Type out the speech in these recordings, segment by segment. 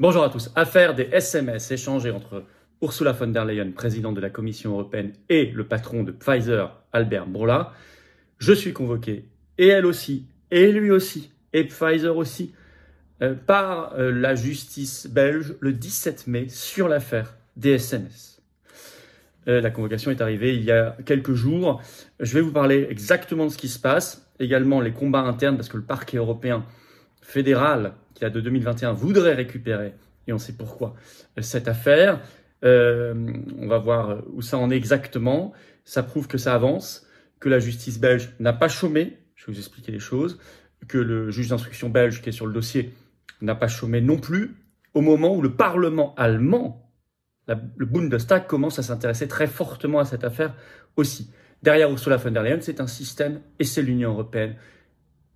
Bonjour à tous. Affaire des SMS échangés entre Ursula von der Leyen, présidente de la Commission européenne, et le patron de Pfizer, Albert Bourla. Je suis convoqué, et elle aussi, et lui aussi, et Pfizer aussi, euh, par euh, la justice belge le 17 mai sur l'affaire des SMS. Euh, la convocation est arrivée il y a quelques jours. Je vais vous parler exactement de ce qui se passe, également les combats internes, parce que le parquet européen fédérale qui a de 2021 voudrait récupérer, et on sait pourquoi, euh, cette affaire. Euh, on va voir euh, où ça en est exactement. Ça prouve que ça avance, que la justice belge n'a pas chômé, je vais vous expliquer les choses, que le juge d'instruction belge qui est sur le dossier n'a pas chômé non plus, au moment où le Parlement allemand, le Bundestag, commence à s'intéresser très fortement à cette affaire aussi. Derrière Ursula von der Leyen, c'est un système, et c'est l'Union européenne,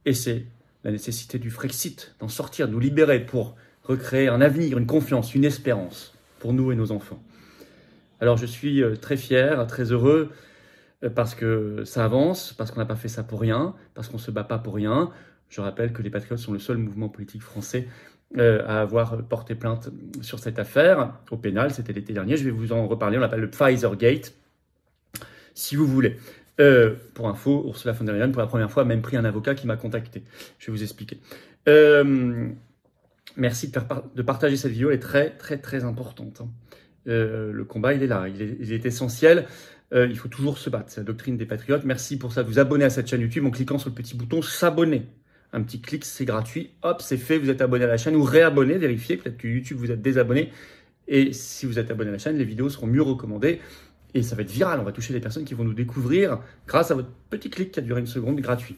et c'est la nécessité du Frexit, d'en sortir, de nous libérer pour recréer un avenir, une confiance, une espérance pour nous et nos enfants. Alors je suis euh, très fier, très heureux euh, parce que ça avance, parce qu'on n'a pas fait ça pour rien, parce qu'on ne se bat pas pour rien. Je rappelle que les Patriotes sont le seul mouvement politique français euh, à avoir porté plainte sur cette affaire au pénal, c'était l'été dernier. Je vais vous en reparler, on l'appelle le Pfizer Gate, si vous voulez. Euh, pour info, Ursula von der Leyen, pour la première fois, a même pris un avocat qui m'a contacté. Je vais vous expliquer. Euh, merci de, de, partager cette vidéo, elle est très très très importante. Hein. Euh, le combat, il est là, il est, essentiel. il faut toujours se battre, c'est la doctrine des patriotes. Merci pour ça, vous abonnez à cette chaîne YouTube en cliquant sur le petit bouton s'abonner. Un petit clic, c'est gratuit, hop, c'est fait, vous êtes abonné à la chaîne ou réabonné, vérifiez, peut-être que YouTube vous êtes désabonné. Et si vous êtes abonné à la chaîne, les vidéos seront mieux recommandées et ça va être viral. On va toucher les personnes qui vont nous découvrir grâce à votre petit clic qui a duré une seconde gratuit.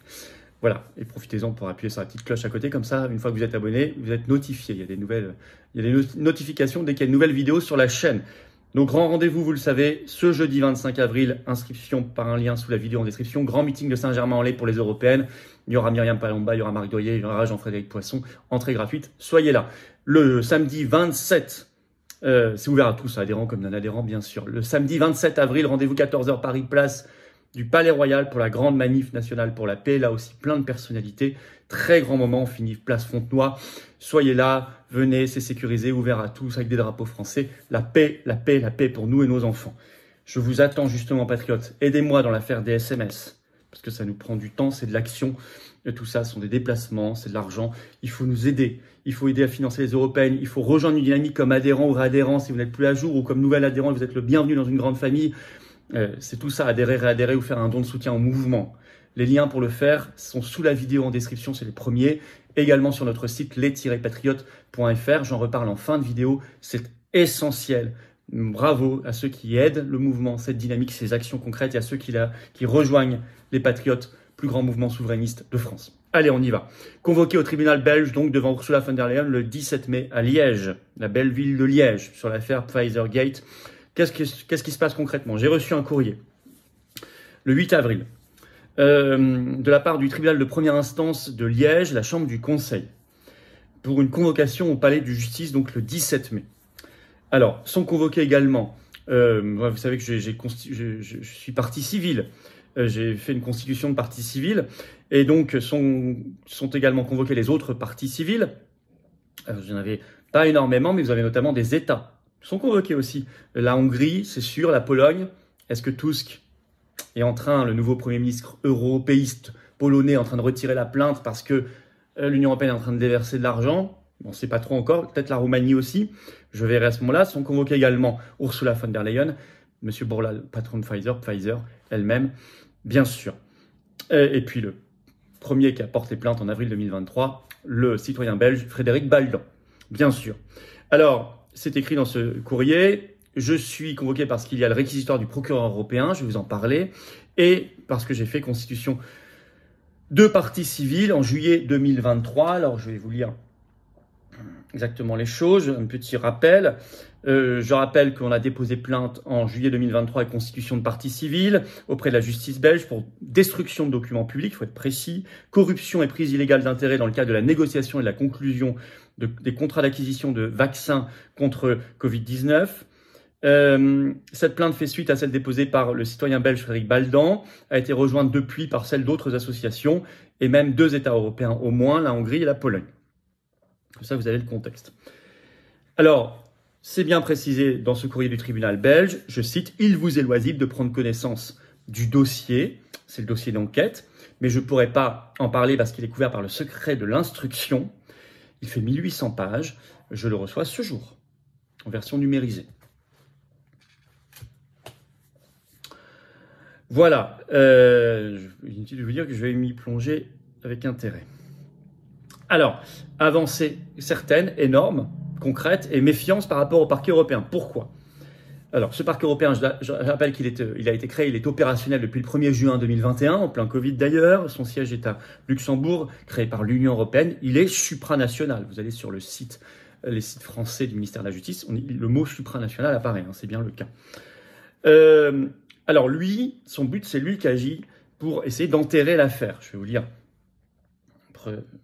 Voilà, et profitez-en pour appuyer sur la petite cloche à côté, comme ça, une fois que vous êtes abonné, vous êtes notifié. Il y a des nouvelles, il y a des notifications dès qu'il y a une nouvelle vidéo sur la chaîne. Donc, grand rendez-vous, vous le savez, ce jeudi 25 avril, inscription par un lien sous la vidéo en description, grand meeting de Saint-Germain-en-Laye pour les européennes. Il y aura Myriam Palomba, il y aura Marc Doyer, il y aura Jean-Frédéric Poisson, entrée gratuite, soyez là. Le samedi 27 euh, c'est ouvert à tous, adhérents comme non-adhérents, bien sûr. Le samedi 27 avril, rendez-vous 14h Paris Place du Palais Royal pour la grande manif nationale pour la paix. Là aussi, plein de personnalités. Très grand moment. On place Fontenoy. Soyez là, venez, c'est sécurisé, ouvert à tous avec des drapeaux français. La paix, la paix, la paix pour nous et nos enfants. Je vous attends justement, patriotes. Aidez-moi dans l'affaire des SMS. Parce que ça nous prend du temps, c'est de l'action. Tout ça ce sont des déplacements, c'est de l'argent. Il faut nous aider. Il faut aider à financer les européennes. Il faut rejoindre une dynamique comme adhérent ou réadhérent si vous n'êtes plus à jour ou comme nouvel adhérent, vous êtes le bienvenu dans une grande famille. Euh, c'est tout ça, adhérer, réadhérer ou faire un don de soutien au mouvement. Les liens pour le faire sont sous la vidéo en description, c'est les premiers. Également sur notre site les-patriotes.fr, j'en reparle en fin de vidéo, c'est essentiel. Bravo à ceux qui aident le mouvement, cette dynamique, ces actions concrètes et à ceux qui rejoignent les patriotes plus grand mouvement souverainiste de France. Allez, on y va. Convoqué au tribunal belge, donc devant Ursula von der Leyen le 17 mai à Liège, la belle ville de Liège, sur l'affaire Pfizer-Gate. qu'est-ce qui se passe concrètement J'ai reçu un courrier le 8 avril euh, de la part du tribunal de première instance de Liège, la chambre du conseil, pour une convocation au palais de justice, donc le 17 mai. Alors, sont convoqués également, euh, vous savez que je suis parti civile, euh, j'ai fait une constitution de partie civile, et donc sont, également convoqués les autres parties civiles. Euh, vous n'en avez pas énormément, mais vous avez notamment des États qui sont convoqués aussi. La Hongrie, c'est sûr, la Pologne. Est-ce que Tusk est en train, le nouveau Premier ministre européiste polonais, en train de retirer la plainte parce que euh, l'Union européenne est en train de déverser de l'argent on ne sait pas trop encore, peut-être la Roumanie aussi, je verrai à ce moment-là, sont convoqués également Ursula von der Leyen, M. Bourla, patron de Pfizer, Pfizer elle-même, bien sûr. Euh, et, puis le premier qui a porté plainte en avril 2023, le citoyen belge Frédéric Baldan, bien sûr. Alors, c'est écrit dans ce courrier, je suis convoqué parce qu'il y a le réquisitoire du procureur européen, je vais vous en parler, et parce que j'ai fait constitution de partie civile en juillet 2023. Alors, je vais vous lire exactement les choses. Un petit rappel. Euh, je rappelle qu'on a déposé plainte en juillet 2023 et constitution de partie civile auprès de la justice belge pour destruction de documents publics, il faut être précis, corruption et prise illégale d'intérêt dans le cadre de la négociation et de la conclusion des contrats d'acquisition de vaccins contre Covid-19. Euh, cette plainte fait suite à celle déposée par le citoyen belge Frédéric Baldan, a été rejointe depuis par celle d'autres associations et même deux États européens au moins, la Hongrie et la Pologne. Comme ça, vous avez le contexte. Alors, c'est bien précisé dans ce courrier du tribunal belge, je cite, il vous est loisible de prendre connaissance du dossier, c'est le dossier d'enquête, mais je ne pourrais pas en parler parce qu'il est couvert par le secret de l'instruction. Il fait 1800 pages, je le reçois ce jour, en version numérisée. Voilà, euh, inutile de vous dire que je vais m'y plonger avec intérêt. Alors, avancées certaines, énormes, concrètes et méfiance par rapport au parquet européen. Pourquoi alors, ce parquet européen, je rappelle qu'il euh, il a été créé, il est opérationnel depuis le 1er juin 2021, en plein Covid d'ailleurs. Son siège est à Luxembourg, créé par l'Union européenne. Il est supranational. Vous allez sur le site, euh, les sites français du ministère de la Justice, le mot supranational apparaît, hein, c'est bien le cas. Euh, alors, lui, son but, c'est lui qui agit pour essayer d'enterrer l'affaire. Je vais vous lire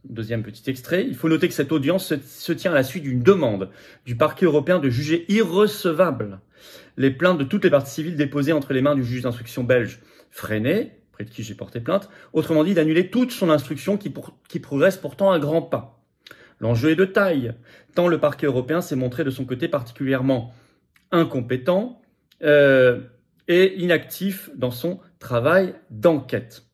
deuxième petit extrait, il faut noter que cette audience se, tient à la suite d'une demande du parquet européen de juger irrecevable les plaintes de toutes les parties civiles déposées entre les mains du juge d'instruction belge Freinet, près de qui j'ai porté plainte, autrement dit d'annuler toute son instruction qui, progresse pourtant à grands pas. L'enjeu est de taille, tant le parquet européen s'est montré de son côté particulièrement incompétent euh, et inactif dans son travail d'enquête.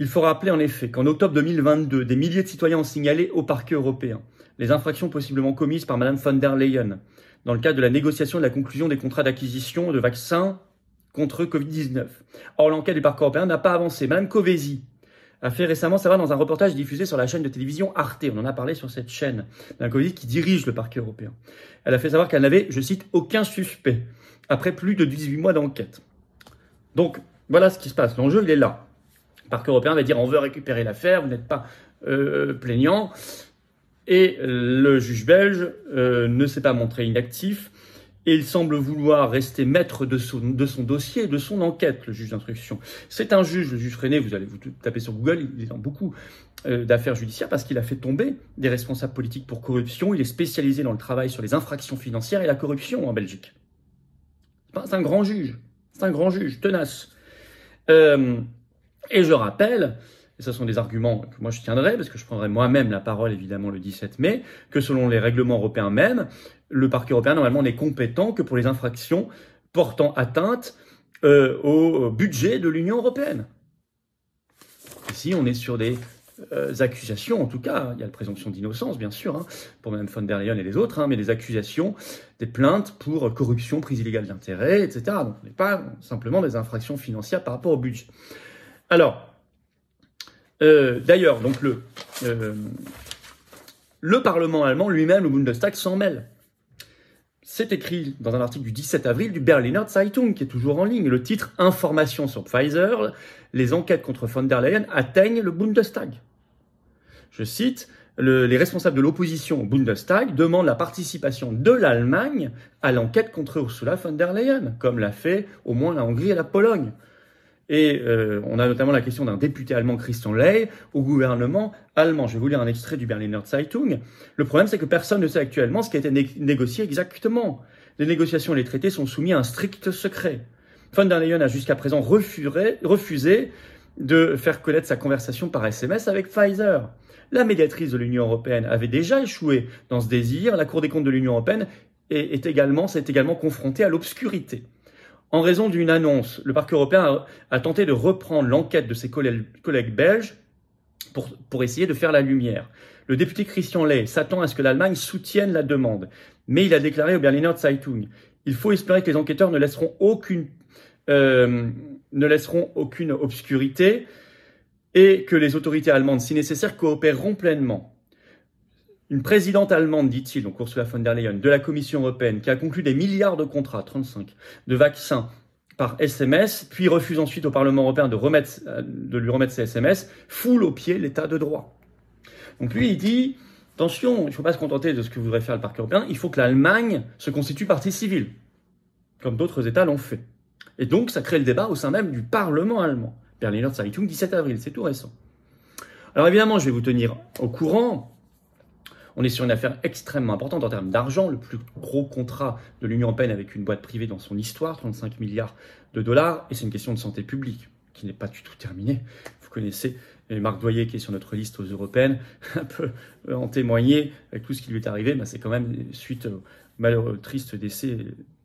Il faut rappeler en effet qu'en octobre 2022, des milliers de citoyens ont signalé au parquet européen les infractions possiblement commises par Madame von der Leyen dans le cadre de la négociation de la conclusion des contrats d'acquisition de vaccins contre Covid-19. Or, l'enquête du parquet européen n'a pas avancé. Mme Covesi a fait récemment savoir dans un reportage diffusé sur la chaîne de télévision Arte, on en a parlé sur cette chaîne, Mme Covesi qui dirige le parquet européen. Elle a fait savoir qu'elle n'avait, je cite, aucun suspect après plus de 18 mois d'enquête. Donc, voilà ce qui se passe. L'enjeu, il est là. Le européen va dire on veut récupérer l'affaire, vous n'êtes pas euh, euh, plaignant. Et euh, le juge belge ne s'est pas montré inactif et il semble vouloir rester maître de son, dossier, de son enquête, le juge d'instruction. C'est un juge, le juge Freinet, vous allez vous taper sur Google, il est dans beaucoup d'affaires judiciaires parce qu'il a fait tomber des responsables politiques pour corruption. Il est spécialisé dans le travail sur les infractions financières et la corruption en Belgique. C'est un grand juge, c'est un grand juge, tenace. Et je rappelle, et ce sont des arguments que moi je tiendrai, parce que je prendrai moi-même la parole évidemment le 17 mai, que selon les règlements européens même, le Parc européen normalement n'est compétent que pour les infractions portant atteinte euh, au budget de l'Union européenne. Ici, on est sur des euh, accusations, en tout cas, il y a la présomption d'innocence, bien sûr, hein, pour Mme von der Leyen et les autres, hein, mais des accusations, des plaintes pour corruption, prise illégale d'intérêt, etc. Donc, ce n'est pas simplement des infractions financières par rapport au budget. Alors, euh, d'ailleurs, donc euh, le, Parlement allemand lui-même, le Bundestag, s'en mêle. C'est écrit dans un article du 17 avril du Berliner Zeitung, qui est toujours en ligne. Le titre Information sur Pfizer, les enquêtes contre von der Leyen atteignent le Bundestag. Je cite, les responsables de l'opposition au Bundestag demandent la participation de l'Allemagne à l'enquête contre Ursula von der Leyen, comme l'a fait au moins la Hongrie et la Pologne. Et euh, on a notamment la question d'un député allemand, Christian Ley, au gouvernement allemand. Je vais vous lire un extrait du Berliner Zeitung. Le problème, c'est que personne ne sait actuellement ce qui a été négocié exactement. Les négociations et les traités sont soumis à un strict secret. Von der Leyen a jusqu'à présent refusé, de faire connaître sa conversation par SMS avec Pfizer. La médiatrice de l'Union européenne avait déjà échoué dans ce désir. La Cour des comptes de l'Union européenne s'est également confrontée à l'obscurité. En raison d'une annonce, le Parc européen a, tenté de reprendre l'enquête de ses collègues, belges pour, essayer de faire la lumière. Le député Christian Ley s'attend à ce que l'Allemagne soutienne la demande, mais il a déclaré au Berliner Zeitung Il faut espérer que les enquêteurs ne laisseront aucune, euh, ne laisseront aucune obscurité et que les autorités allemandes, si nécessaire, coopéreront pleinement. Une présidente allemande, dit-il, donc Ursula von der Leyen, de la Commission européenne, qui a conclu des milliards de contrats, 35, de vaccins par SMS, puis refuse ensuite au Parlement européen de, euh, de lui remettre ses SMS, foule au pied l'état de droit. Donc lui, il dit, attention, il ne faut pas se contenter de ce que voudrait faire le Parc européen, il faut que l'Allemagne se constitue partie civile, comme d'autres États l'ont fait. Et donc, ça crée le débat au sein même du Parlement allemand. Berliner Zeitung, 17 avril, c'est tout récent. Alors évidemment, je vais vous tenir au courant on est sur une affaire extrêmement importante en termes d'argent, le plus gros contrat de l'Union européenne avec une boîte privée dans son histoire, 35 milliards de dollars, et c'est une question de santé publique qui n'est pas du tout terminée. Vous connaissez euh, Marc Doyer qui est sur notre liste aux européennes, un peu euh, en témoigner avec tout ce qui lui est arrivé, mais bah, c'est quand même euh, suite au malheureux, triste décès,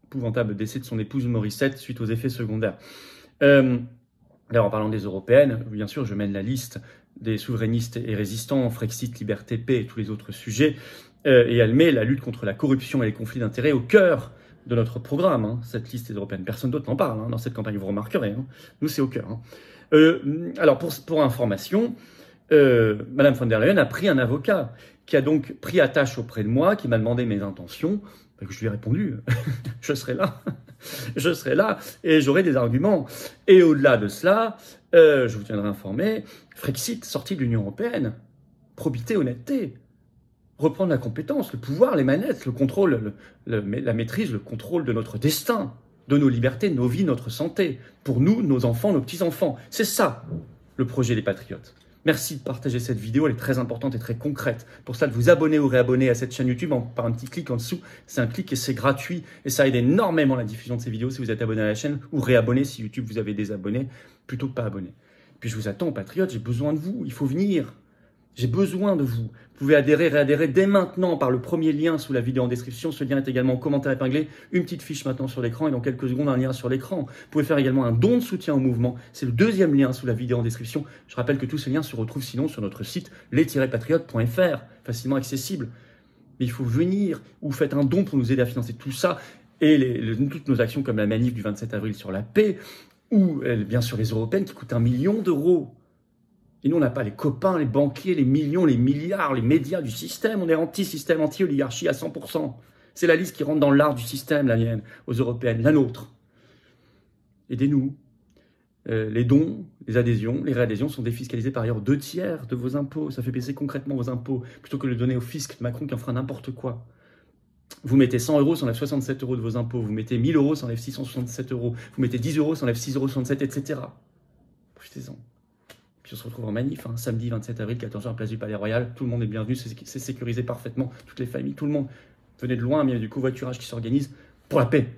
épouvantable décès de son épouse Morissette suite aux effets secondaires. Alors en parlant des européennes, bien sûr, je mène la liste des souverainistes et résistants, Frexit, liberté, paix et tous les autres sujets. Euh, et elle met la lutte contre la corruption et les conflits d'intérêts au cœur de notre programme. Hein. Cette liste européenne. Personne d'autre n'en parle hein. dans cette campagne, vous remarquerez. Hein. Nous, c'est au cœur. Euh, alors, pour, information, euh, Madame von der Leyen a pris un avocat qui a donc pris attache auprès de moi, qui m'a demandé mes intentions, que bah, je lui ai répondu, je serai là. je serai là et j'aurai des arguments. Et au-delà de cela, euh, je vous tiendrai informé, Frexit, sortie de l'Union européenne, probité, honnêteté, reprendre la compétence, le pouvoir, les manettes, le contrôle, la maîtrise, le contrôle de notre destin, de nos libertés, nos vies, notre santé, pour nous, nos enfants, nos petits-enfants. C'est ça le projet des patriotes. Merci de partager cette vidéo, elle est très importante et très concrète. Pour ça, de vous abonner ou réabonner à cette chaîne YouTube en, par un petit clic en dessous. C'est un clic et c'est gratuit et ça aide énormément la diffusion de ces vidéos si vous êtes abonné à la chaîne ou réabonné si YouTube vous avez désabonné plutôt que pas abonné. Puis je vous attends, Patriote, j'ai besoin de vous, il faut venir. J'ai besoin de vous. Vous pouvez adhérer, réadhérer dès maintenant par le premier lien sous la vidéo en description. Ce lien est également en commentaire épinglé. Une petite fiche maintenant sur l'écran et dans quelques secondes un lien sur l'écran. Vous pouvez faire également un don de soutien au mouvement. C'est le deuxième lien sous la vidéo en description. Je rappelle que tous ces liens se retrouvent sinon sur notre site les-patriotes.fr, facilement accessible. Mais il faut venir ou faites un don pour nous aider à financer tout ça et toutes nos actions comme la manif du 27 avril sur la paix ou euh, bien sûr les européennes qui coûtent un million d'euros et nous, on n'a pas les copains, les banquiers, les millions, les milliards, les médias du système. On est anti-système, anti-oligarchie à 100%. C'est la liste qui rentre dans l'art du système, la mienne, aux européennes, la nôtre. Aidez-nous. Euh, les dons, les adhésions, les réadhésions sont défiscalisés par ailleurs deux tiers de vos impôts. Ça fait baisser concrètement vos impôts plutôt que de le donner au fisc de Macron qui en fera n'importe quoi. Vous mettez 100 euros, ça enlève 67 euros de vos impôts. Vous mettez 1000 euros, ça enlève 667 euros. Vous mettez 10 euros, ça enlève 6,67 euros, etc. Profitez-en. Puis on se retrouve en manif, hein, samedi 27 avril, 14h, place du Palais Royal. Tout le monde est bienvenu, c'est sécurisé parfaitement. Toutes les familles, tout le monde. venait de loin, mais il y a du covoiturage qui s'organise pour la paix.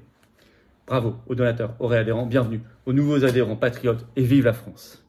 Bravo aux donateurs, aux réadhérents, bienvenue aux nouveaux adhérents patriotes et vive la France.